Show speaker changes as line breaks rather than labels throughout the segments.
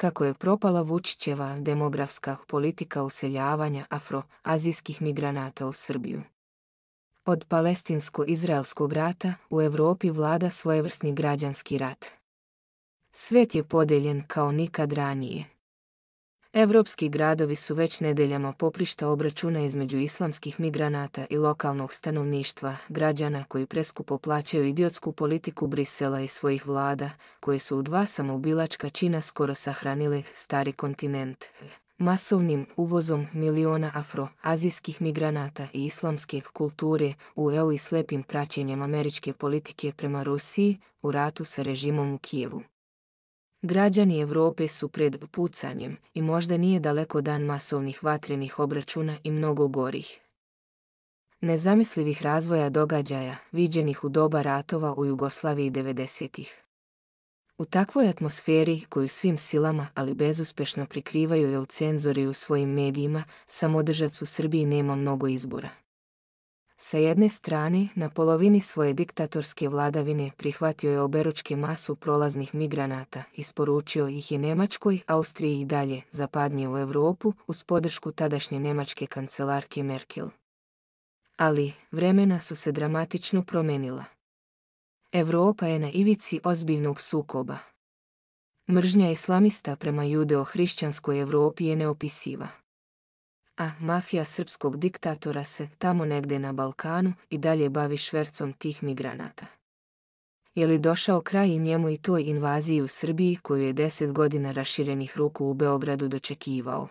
Kako je propala Vučićeva demografska politika useljavanja afroazijskih migranata u Srbiju. Od palestinsko-izraelskog rata u Europi vlada svojevrsni građanski rat. Svet je podeljen kao nikad ranije. Evropski gradovi su već nedeljama poprišta obračuna između islamskih migranata i lokalnog stanovništva, građana koji preskupo plaćaju idiotsku politiku Brisela i svojih vlada, koje su u dva samoubilačka čina skoro sahranili stari kontinent. Masovnim uvozom miliona afroazijskih migranata i islamske kulture u EU i slepim praćenjem američke politike prema Rusiji u ratu sa režimom u Kijevu. Građani Europe su pred pucanjem i možda nije daleko dan masovnih vatrenih obračuna i mnogo gorih. Nezamislivih razvoja događaja, viđenih u doba ratova u Jugoslaviji 90-ih. U takvoj atmosferi koju svim silama, ali bezuspešno prikrivaju je u cenzori u svojim medijima, samodržac u Srbiji nema mnogo izbora. Sa jedne strane, na polovini svoje diktatorske vladavine prihvatio je oberučke masu prolaznih migranata, isporučio ih i Njemačkoj, Austriji i dalje, zapadnije u Europu, uz podršku tadašnje njemačke kancelarke Merkel. Ali, vremena su se dramatično promenila. Europa je na ivici ozbiljnog sukoba. Mržnja islamista prema judeo-hrišćanskoj Europi je neopisiva a mafija srpskog diktatora se tamo negdje na Balkanu i dalje bavi švercom tih migranata. Je li došao kraj i njemu i toj invaziji u Srbiji koju je deset godina raširenih ruku u Beogradu dočekivao?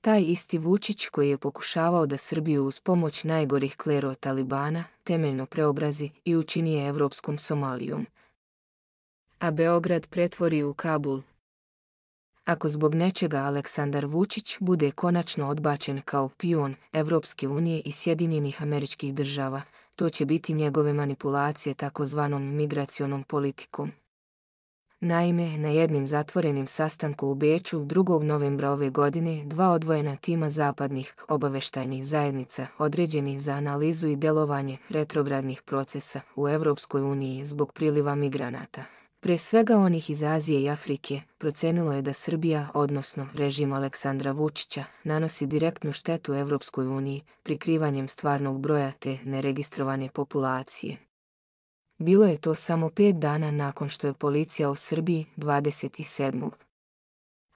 Taj isti Vučić koji je pokušavao da Srbiju uz pomoć najgorih klero Talibana temeljno preobrazi i učini je evropskom Somalijom. A Beograd pretvori u Kabul, ako zbog nečega Aleksandar Vučić bude konačno odbačen kao pion Evropske unije i Sjedinjenih američkih država, to će biti njegove manipulacije takozvanom migracionom politikom. Naime, na jednim zatvorenim sastanku u Beču 2. novembra ove godine dva odvojena tima zapadnih obaveštajnih zajednica određenih za analizu i delovanje retrogradnih procesa u Evropskoj uniji zbog priliva migranata prije svega onih iz Azije i Afrike procenilo je da Srbija, odnosno režim Aleksandra Vučića, nanosi direktnu štetu Evropskoj uniji prikrivanjem stvarnog broja te neregistrovane populacije. Bilo je to samo pet dana nakon što je policija u Srbiji 27.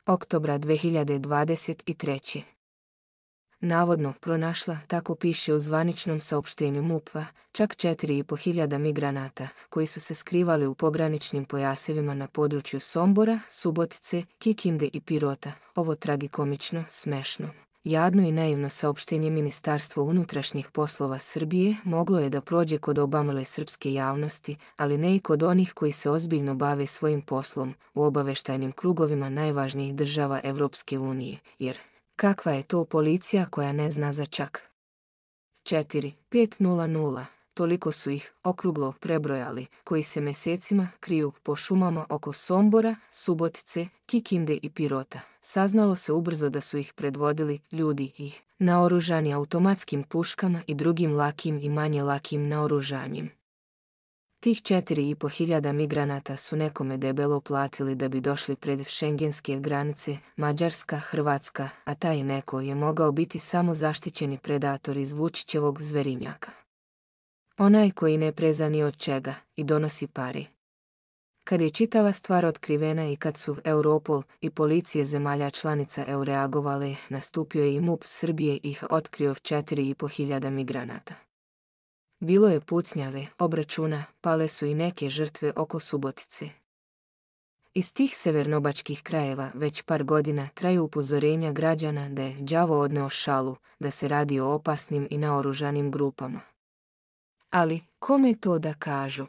oktobra 2023 navodno pronašla, tako piše u zvaničnom saopštenju MUPVA, čak 4,5 hiljada migranata koji su se skrivali u pograničnim pojasevima na području Sombora, Subotice, Kikinde i Pirota. Ovo tragikomično, smešno. Jadno i naivno saopštenje Ministarstvo unutrašnjih poslova Srbije moglo je da prođe kod obamile srpske javnosti, ali ne i kod onih koji se ozbiljno bave svojim poslom u obaveštajnim krugovima najvažnijih država Evropske unije, jer Kakva je to policija koja ne zna za čak? 4. Toliko su ih okruglo prebrojali, koji se mjesecima kriju po šumama oko Sombora, Subotice, Kikinde i Pirota. Saznalo se ubrzo da su ih predvodili ljudi i naoružani automatskim puškama i drugim lakim i manje lakim naoružanjem. Tih četiri i po hiljada migranata su nekome debelo platili da bi došli pred šengenske granice, Mađarska, Hrvatska, a taj neko je mogao biti samo zaštićeni predator iz Vučićevog zverinjaka. Onaj koji ne preza ni od čega i donosi pari. Kad je čitava stvar otkrivena i kad su Europol i policije zemalja članica EU reagovali, nastupio je i MUP Srbije ih otkrio četiri i po hiljada migranata. Bilo je pucnjave, obračuna, pale su i neke žrtve oko Subotice. Iz tih severnobačkih krajeva već par godina traju upozorenja građana da je đavo odneo šalu, da se radi o opasnim i naoružanim grupama. Ali, kome to da kažu?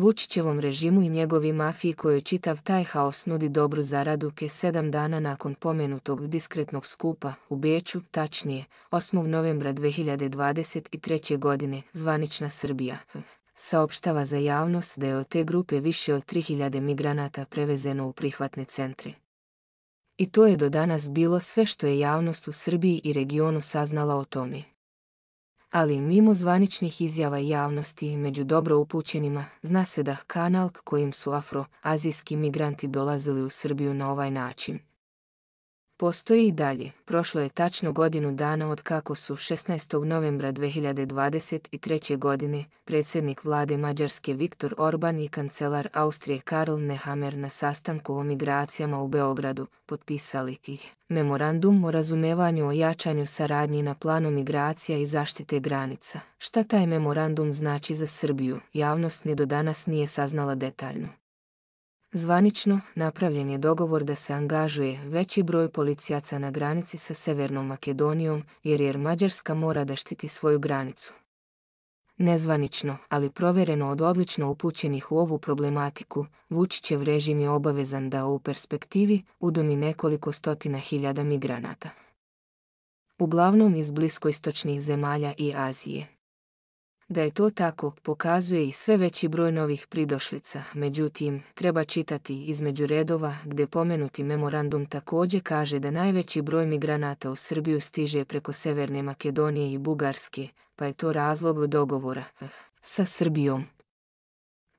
Vučićevom režimu i njegovi mafiji koju čitav taj haos nudi dobru zaradu ke sedam dana nakon pomenutog diskretnog skupa u Beču, tačnije 8. novembra 2023. godine, zvanična Srbija. Saopštava za javnost da je od te grupe više od 3000 migranata prevezeno u prihvatne centre. I to je do danas bilo sve što je javnost u Srbiji i regionu saznala o tome ali mimo zvaničnih izjava javnosti među dobro upućenima zna se da kanal kojim su afroazijski migranti dolazili u Srbiju na ovaj način postoji i dalje. Prošlo je tačno godinu dana od kako su 16. novembra 2023. godine predsjednik vlade Mađarske Viktor Orban i kancelar Austrije Karl Nehammer na sastanku o migracijama u Beogradu potpisali ih. Memorandum o razumevanju o jačanju saradnji na planu migracija i zaštite granica. Šta taj memorandum znači za Srbiju, javnost ni do danas nije saznala detaljno. Zvanično, napravljen je dogovor da se angažuje veći broj policijaca na granici sa Severnom Makedonijom, jer jer Mađarska mora da štiti svoju granicu. Nezvanično, ali provjereno od odlično upućenih u ovu problematiku, Vučićev režim je obavezan da u perspektivi udomi nekoliko stotina hiljada migranata. Uglavnom iz bliskoistočnih zemalja i Azije. Da je to tako, pokazuje i sve veći broj novih pridošlica, međutim, treba čitati između redova gdje pomenuti memorandum također kaže da najveći broj migranata u Srbiju stiže preko Severne Makedonije i Bugarske, pa je to razlog dogovora eh, sa Srbijom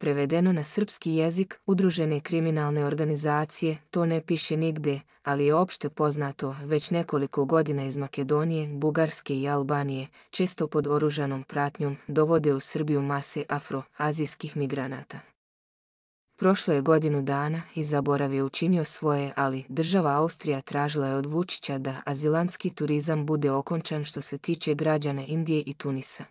prevedeno na srpski jezik udružene kriminalne organizacije, to ne piše nigde, ali je opšte poznato već nekoliko godina iz Makedonije, Bugarske i Albanije, često pod oružanom pratnjom, dovode u Srbiju mase afroazijskih migranata. Prošlo je godinu dana i zaborav je učinio svoje, ali država Austrija tražila je od Vučića da azilantski turizam bude okončan što se tiče građana Indije i Tunisa.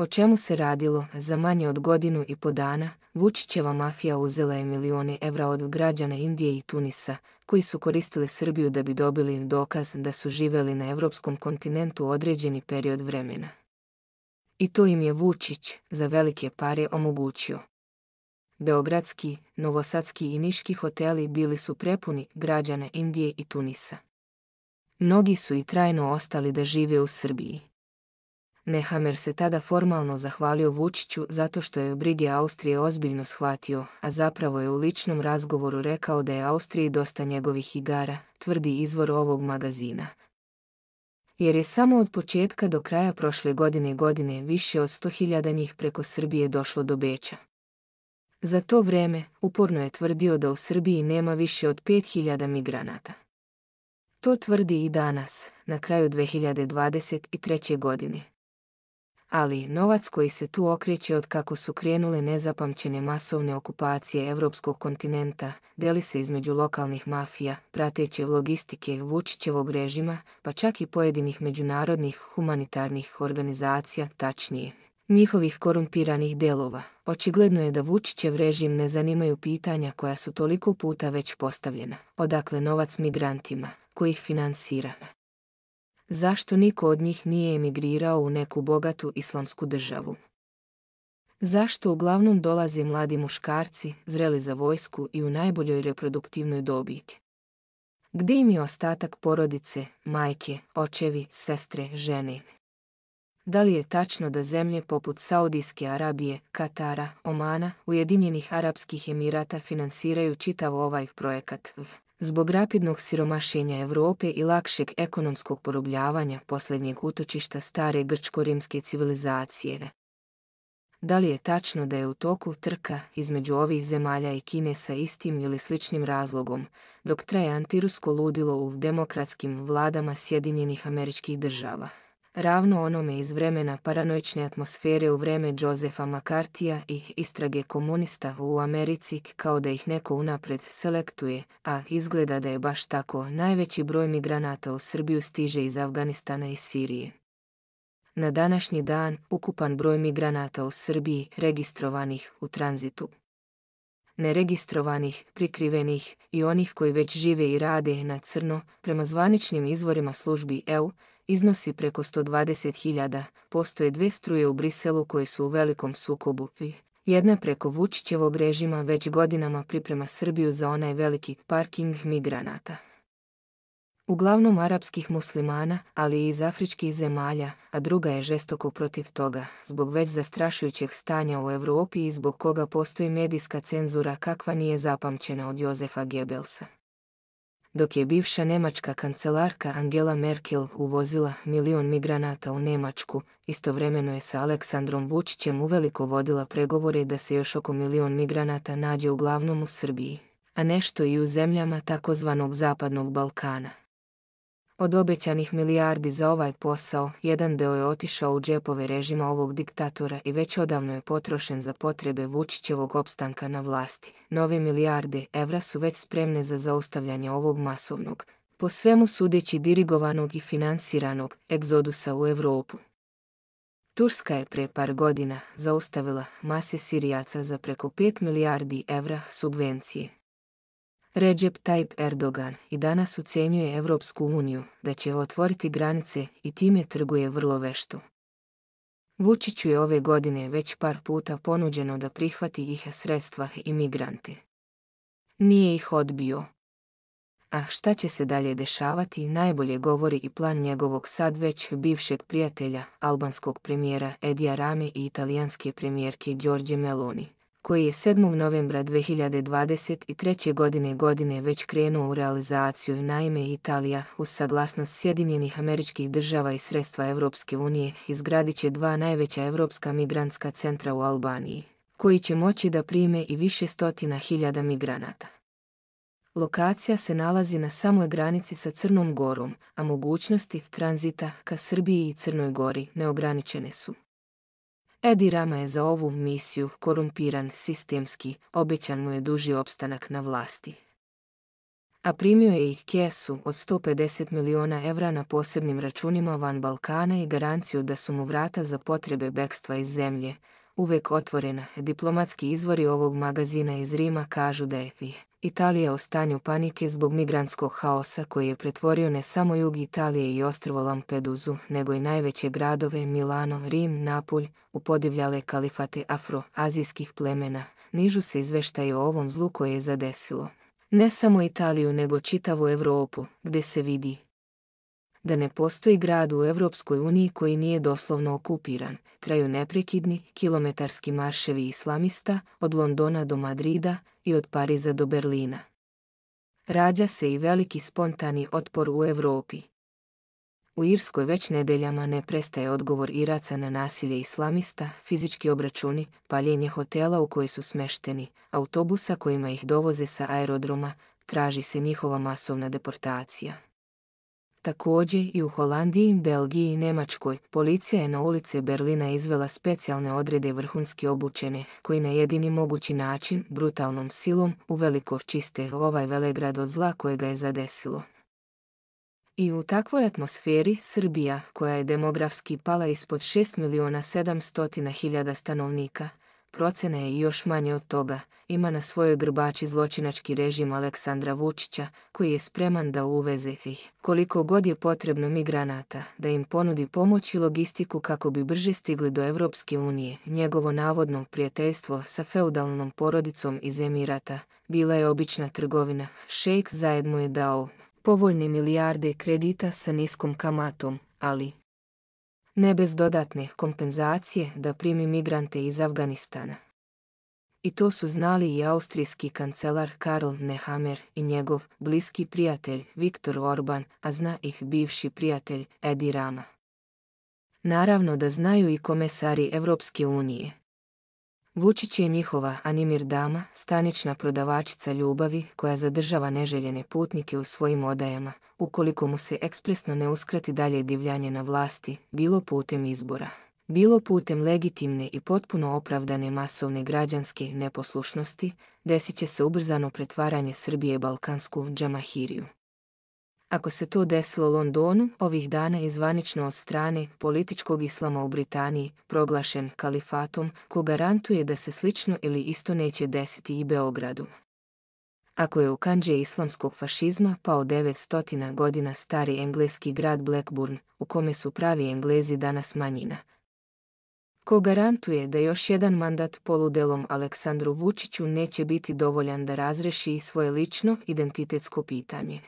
O čemu se radilo, za manje od godinu i po dana, Vučićeva mafija uzela je milione evra od građana Indije i Tunisa, koji su koristili Srbiju da bi dobili dokaz da su živeli na evropskom kontinentu određeni period vremena. I to im je Vučić za velike pare omogućio. Beogradski, Novosadski i Niški hoteli bili su prepuni građana Indije i Tunisa. Mnogi su i trajno ostali da žive u Srbiji. Nehammer se tada formalno zahvalio Vučiću zato što je brige Austrije ozbiljno shvatio, a zapravo je u ličnom razgovoru rekao da je Austriji dosta njegovih igara, tvrdi izvor ovog magazina. Jer je samo od početka do kraja prošle godine godine više od 100.000 njih preko Srbije došlo do Beća. Za to vreme uporno je tvrdio da u Srbiji nema više od 5.000 migranata. To tvrdi i danas, na kraju 2023. godine ali novac koji se tu okreće od kako su krenule nezapamćene masovne okupacije europskog kontinenta, deli se između lokalnih mafija, prateće logistike Vučićevog režima, pa čak i pojedinih međunarodnih humanitarnih organizacija, tačnije njihovih korumpiranih delova. Očigledno je da Vučićev režim ne zanimaju pitanja koja su toliko puta već postavljena. Odakle novac migrantima, koji ih Zašto niko od njih nije emigrirao u neku bogatu islamsku državu? Zašto uglavnom dolaze mladi muškarci, zreli za vojsku i u najboljoj reproduktivnoj dobi? Gdje im je ostatak porodice, majke, očevi, sestre, žene? Da li je tačno da zemlje poput Saudijske Arabije, Katara, Omana, Ujedinjenih Arapskih Emirata finansiraju čitav ovaj projekat? Zbog rapidnog siromašenja Europe i lakšeg ekonomskog porobljavanja posljednjeg utočišta stare grčko-rimske civilizacije. Da li je tačno da je u toku trka između ovih zemalja i Kine sa istim ili sličnim razlogom, dok traje antirusko ludilo u demokratskim vladama Sjedinjenih američkih država? ravno onome iz vremena paranoične atmosfere u vreme Josefa Makartija i istrage komunista u Americi kao da ih neko unapred selektuje, a izgleda da je baš tako najveći broj migranata u Srbiju stiže iz Afganistana i Sirije. Na današnji dan ukupan broj migranata u Srbiji registrovanih u tranzitu neregistrovanih, prikrivenih i onih koji već žive i rade na crno, prema zvaničnim izvorima službi EU, iznosi preko 120.000. Postoje dve struje u Briselu koje su u velikom sukobu. Jedna preko Vučićevog režima već godinama priprema Srbiju za onaj veliki parking migranata. Uglavnom arapskih muslimana, ali i iz afričkih zemalja, a druga je žestoko protiv toga, zbog već zastrašujućeg stanja u Europi i zbog koga postoji medijska cenzura kakva nije zapamćena od Jozefa Gebelsa dok je bivša njemačka kancelarka Angela Merkel uvozila milion migranata u Njemačku, istovremeno je sa Aleksandrom Vučićem uveliko vodila pregovore da se još oko milion migranata nađe uglavnom u Srbiji, a nešto i u zemljama takozvanog Zapadnog Balkana. Od obećanih milijardi za ovaj posao, jedan deo je otišao u džepove režima ovog diktatora i već odavno je potrošen za potrebe Vučićevog opstanka na vlasti. Nove milijarde evra su već spremne za zaustavljanje ovog masovnog, po svemu sudeći dirigovanog i finansiranog egzodusa u Europu. Turska je pre par godina zaustavila mase Sirijaca za preko 5 milijardi evra subvencije. Recep Tayyip Erdogan i danas ucenjuje Evropsku uniju da će otvoriti granice i time trguje vrlo vešto. Vučiću je ove godine već par puta ponuđeno da prihvati ih sredstva i migrante. Nije ih odbio. A šta će se dalje dešavati najbolje govori i plan njegovog sad već bivšeg prijatelja albanskog premijera Edija Rame i italijanske premijerke Giorgio Meloni koji je 7. novembra 2023. godine godine već krenuo u realizaciju naime Italija uz saglasnost Sjedinjenih američkih država i sredstva Europske unije izgradit će dva najveća europska migrantska centra u Albaniji, koji će moći da prime i više stotina hiljada migranata. Lokacija se nalazi na samoj granici sa Crnom Gorom, a mogućnosti tranzita ka Srbiji i Crnoj Gori neograničene su. Edi Rama je za ovu misiju korumpiran sistemski, običan mu je duži opstanak na vlasti. A primio je ih kesu od 150 miliona evra na posebnim računima van Balkana i garanciju da su mu vrata za potrebe bekstva iz zemlje, uvek otvorena. Diplomatski izvori ovog magazina iz Rima kažu da je Italija o stanju panike zbog migrantskog haosa koji je pretvorio ne samo jug Italije i ostrvo Lampeduzu, nego i najveće gradove Milano, Rim, Napulj u podivljale kalifate afroazijskih plemena, nižu se izveštaje o ovom zlu koje je zadesilo. Ne samo Italiju, nego čitavu Evropu, gde se vidi da ne postoji grad u Evropskoj uniji koji nije doslovno okupiran. Traju neprekidni kilometarski marševi islamista od Londona do Madrida i od Pariza do Berlina. Rađa se i veliki spontani otpor u Europi. U Irskoj već nedeljama ne prestaje odgovor Iraca na nasilje islamista, fizički obračuni, paljenje hotela u koji su smešteni, autobusa kojima ih dovoze sa aerodroma, traži se njihova masovna deportacija. Također i u Holandiji, Belgiji i Nemačkoj policija je na ulice Berlina izvela specijalne odrede vrhunski obučene koji na jedini mogući način, brutalnom silom, veliko čiste ovaj velegrad od zla koje ga je zadesilo. I u takvoj atmosferi Srbija, koja je demografski pala ispod 6 miliona 700 hiljada stanovnika, Procjena je još manje od toga, ima na svojoj grbači zločinački režim Aleksandra Vučića, koji je spreman da uveze ih. Koliko god je potrebno migranata, da im ponudi pomoć i logistiku kako bi brže stigli do Evropske unije, njegovo navodno prijateljstvo sa feudalnom porodicom iz Emirata, bila je obična trgovina. Šejk zajedno je dao povoljne milijarde kredita sa niskom kamatom, ali ne bez dodatne kompenzacije da primi migrante iz Afganistana. I to su znali i austrijski kancelar Karl Nehammer i njegov bliski prijatelj Viktor Orban, a zna ih bivši prijatelj Edi Rama. Naravno da znaju i komesari Evropske unije. Vučić je njihova animir dama, stanična prodavačica ljubavi koja zadržava neželjene putnike u svojim odajama, ukoliko mu se ekspresno ne uskrati dalje divljanje na vlasti, bilo putem izbora. Bilo putem legitimne i potpuno opravdane masovne građanske neposlušnosti, desit će se ubrzano pretvaranje Srbije balkansku džamahiriju. Ako se to desilo Londonu, ovih dana je zvanično od strane političkog islama u Britaniji proglašen kalifatom, ko garantuje da se slično ili isto neće desiti i Beogradu. Ako je u kanđe islamskog fašizma pao 900 godina stari engleski grad Blackburn, u kome su pravi englezi danas manjina, ko garantuje da još jedan mandat poludelom Aleksandru Vučiću neće biti dovoljan da razreši svoje lično identitetsko pitanje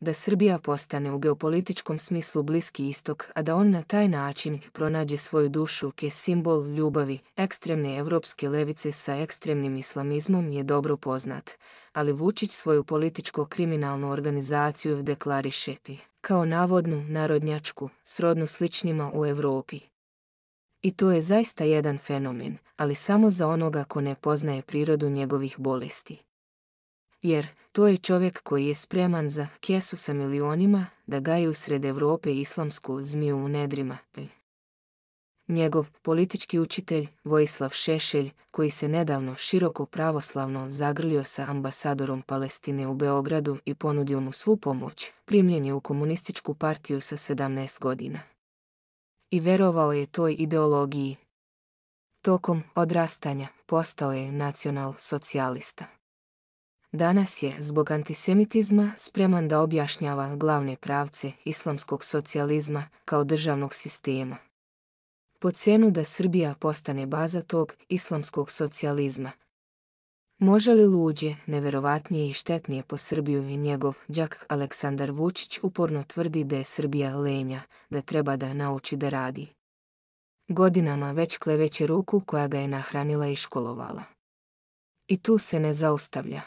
da Srbija postane u geopolitičkom smislu bliski istok, a da on na taj način pronađe svoju dušu ke simbol ljubavi ekstremne evropske levice sa ekstremnim islamizmom je dobro poznat, ali Vučić svoju političko-kriminalnu organizaciju deklariše kao navodnu narodnjačku, srodnu sličnima u Europi. I to je zaista jedan fenomen, ali samo za onoga ko ne poznaje prirodu njegovih bolesti. Jer, to je čovjek koji je spreman za kjesu sa milionima da gaju sred Europe islamsku zmiju u nedrima. Njegov politički učitelj Vojislav Šešelj, koji se nedavno široko pravoslavno zagrlio sa ambasadorom Palestine u Beogradu i ponudio mu svu pomoć, primljen je u komunističku partiju sa 17 godina. I verovao je toj ideologiji. Tokom odrastanja postao je nacional socijalista. Danas je zbog antisemitizma spreman da objašnjava glavne pravce islamskog socijalizma kao državnog sistema. Po cenu da Srbija postane baza tog islamskog socijalizma. Može li luđe, neverovatnije i štetnije po Srbiju i njegov đak Aleksandar Vučić uporno tvrdi da je Srbija lenja, da treba da nauči da radi. Godinama već kleveće ruku koja ga je nahranila i školovala. I tu se ne zaustavlja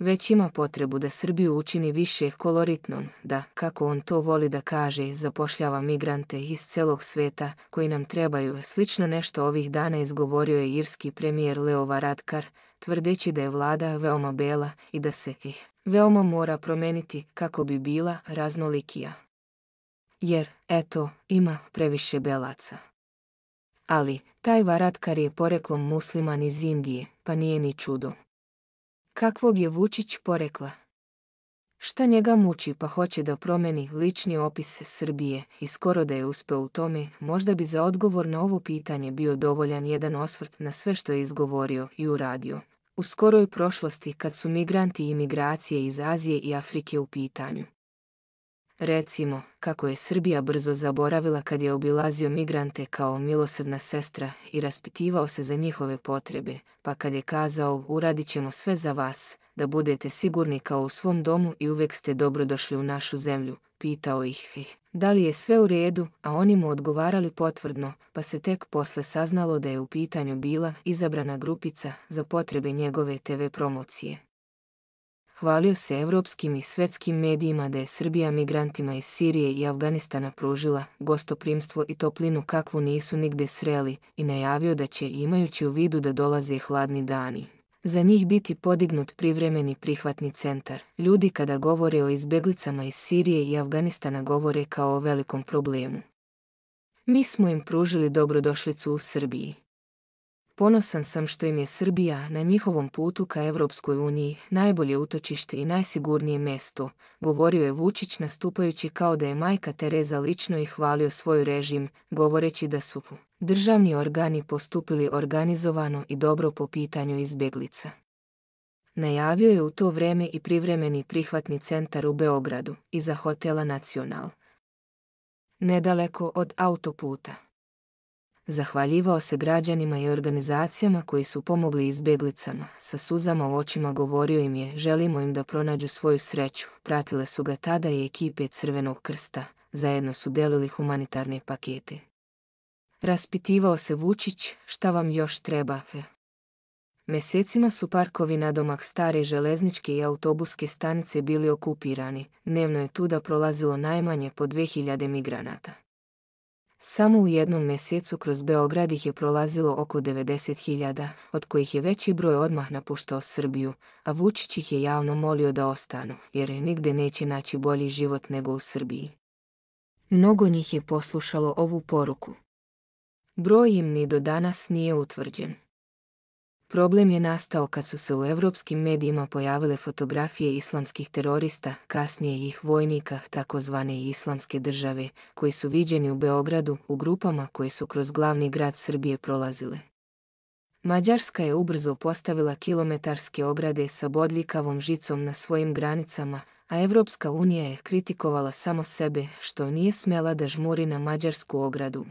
već ima potrebu da Srbiju učini više koloritnom, da, kako on to voli da kaže, zapošljava migrante iz celog sveta koji nam trebaju. Slično nešto ovih dana izgovorio je irski premijer Leo Varadkar, tvrdeći da je vlada veoma bela i da se ih veoma mora promeniti kako bi bila raznolikija. Jer, eto, ima previše belaca. Ali, taj Varadkar je poreklom musliman iz Indije, pa nije ni čudo kakvog je Vučić porekla. Šta njega muči pa hoće da promeni lični opis Srbije i skoro da je uspeo u tome, možda bi za odgovor na ovo pitanje bio dovoljan jedan osvrt na sve što je izgovorio i uradio. U skoroj prošlosti kad su migranti i migracije iz Azije i Afrike u pitanju. Recimo, kako je Srbija brzo zaboravila kad je obilazio migrante kao milosrdna sestra i raspitivao se za njihove potrebe, pa kad je kazao uradit ćemo sve za vas, da budete sigurni kao u svom domu i uvek ste dobrodošli u našu zemlju, pitao ih da li je sve u redu, a oni mu odgovarali potvrdno, pa se tek posle saznalo da je u pitanju bila izabrana grupica za potrebe njegove TV promocije hvalio se europskim i svetskim medijima da je Srbija migrantima iz Sirije i Afganistana pružila gostoprimstvo i toplinu kakvu nisu nigde sreli i najavio da će, imajući u vidu da dolaze hladni dani, za njih biti podignut privremeni prihvatni centar. Ljudi kada govore o izbjeglicama iz Sirije i Afganistana govore kao o velikom problemu. Mi smo im pružili dobrodošlicu u Srbiji. Ponosan sam što im je Srbija na njihovom putu ka Evropskoj uniji najbolje utočište i najsigurnije mesto, govorio je Vučić nastupajući kao da je majka Tereza lično i hvalio svoj režim, govoreći da su državni organi postupili organizovano i dobro po pitanju izbjeglica. Najavio je u to vreme i privremeni prihvatni centar u Beogradu, iza hotela Nacional. Nedaleko od autoputa. Zahvaljivao se građanima i organizacijama koji su pomogli izbjeglicama, sa suzama u očima govorio im je želimo im da pronađu svoju sreću. Pratile su ga tada i ekipe Crvenog krsta, zajedno su delili humanitarne pakete. Raspitivao se Vučić, šta vam još treba? Mesecima su parkovi na domak stare železničke i autobuske stanice bili okupirani, dnevno je tuda prolazilo najmanje po 2000 migranata. Samo u jednom mjesecu kroz Beograd ih je prolazilo oko 90.000, od kojih je veći broj odmah napuštao Srbiju, a Vučić ih je javno molio da ostanu, jer nigde neće naći bolji život nego u Srbiji. Mnogo njih je poslušalo ovu poruku. Broj im ni do danas nije utvrđen. Problem je nastao kad su se u europskim medijima pojavile fotografije islamskih terorista, kasnije ih vojnika, takozvane islamske države, koji su viđeni u Beogradu u grupama koji su kroz glavni grad Srbije prolazile. Mađarska je ubrzo postavila kilometarske ograde sa bodljikavom žicom na svojim granicama, a Evropska unija je kritikovala samo sebe što nije smjela da žmuri na mađarsku ogradu.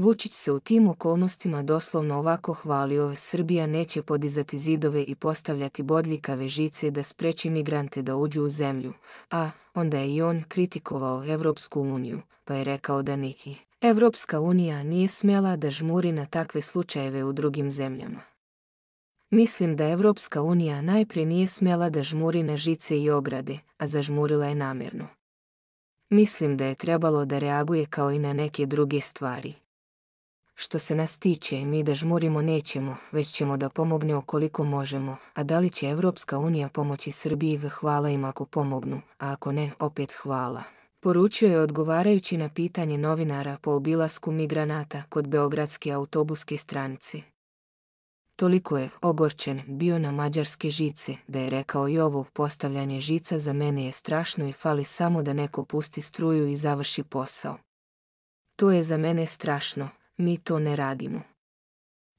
Vučić se u tim okolnostima doslovno ovako hvalio, Srbija neće podizati zidove i postavljati bodljikave žice da spreči migrante da uđu u zemlju, a onda je i on kritikovao Evropsku uniju, pa je rekao da neki. Evropska unija nije smjela da žmuri na takve slučajeve u drugim zemljama. Mislim da Evropska unija najprije nije smjela da žmuri na žice i ograde, a zažmurila je namjerno. Mislim da je trebalo da reaguje kao i na neke druge stvari. Što se nas tiče, mi da žmurimo nećemo, već ćemo da pomogne okoliko možemo, a da li će Evropska unija pomoći Srbiji, hvala im ako pomognu, a ako ne, opet hvala. Poručio je odgovarajući na pitanje novinara po obilasku migranata kod Beogradske autobuske stranice. Toliko je ogorčen bio na mađarske žice da je rekao i ovo postavljanje žica za mene je strašno i fali samo da neko pusti struju i završi posao. To je za mene strašno, mi to ne radimo.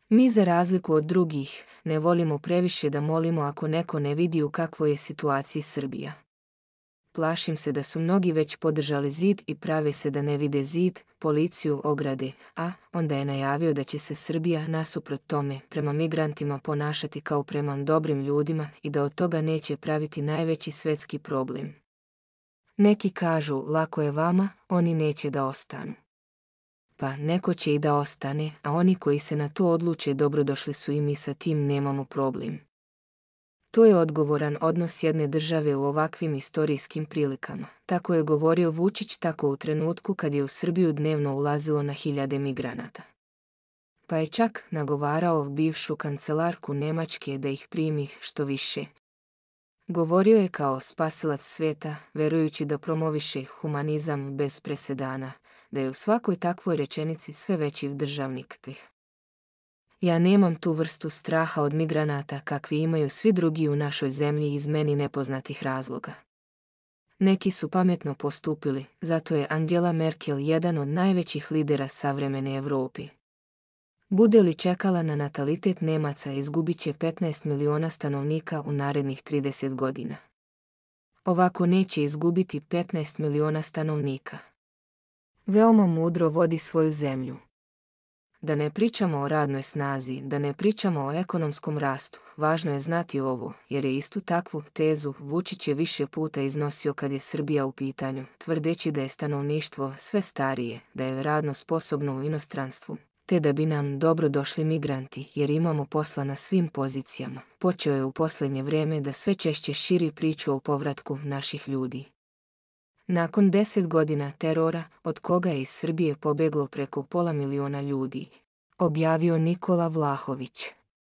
Mi za razliku od drugih ne volimo previše da molimo ako neko ne vidi u kakvoj je situaciji Srbija. Plašim se da su mnogi već podržali zid i prave se da ne vide zid, policiju ograde, a onda je najavio da će se Srbija nasuprot tome prema migrantima ponašati kao prema dobrim ljudima i da od toga neće praviti najveći svetski problem. Neki kažu lako je vama, oni neće da ostanu pa neko će i da ostane, a oni koji se na to odluče dobrodošli su i mi sa tim nemamo problem. To je odgovoran odnos jedne države u ovakvim istorijskim prilikama. Tako je govorio Vučić tako u trenutku kad je u Srbiju dnevno ulazilo na hiljade migranata. Pa je čak nagovarao bivšu kancelarku Nemačke da ih primi što više. Govorio je kao spasilac sveta, verujući da promoviše humanizam bez presedana, da je u svakoj takvoj rečenici sve veći državnik. Ja nemam tu vrstu straha od migranata kakvi imaju svi drugi u našoj zemlji iz meni nepoznatih razloga. Neki su pametno postupili, zato je Angela Merkel jedan od najvećih lidera savremene Europi. Bude li čekala na natalitet Nemaca izgubit će 15 miliona stanovnika u narednih 30 godina. Ovako neće izgubiti 15 miliona stanovnika veoma mudro vodi svoju zemlju. Da ne pričamo o radnoj snazi, da ne pričamo o ekonomskom rastu, važno je znati ovo, jer je istu takvu tezu Vučić je više puta iznosio kad je Srbija u pitanju, tvrdeći da je stanovništvo sve starije, da je radno sposobno u inostranstvu, te da bi nam dobro došli migranti jer imamo posla na svim pozicijama. Počeo je u posljednje vrijeme da sve češće širi priču o povratku naših ljudi. Nakon deset godina terora, od koga je iz Srbije pobeglo preko pola miliona ljudi, objavio Nikola Vlahović.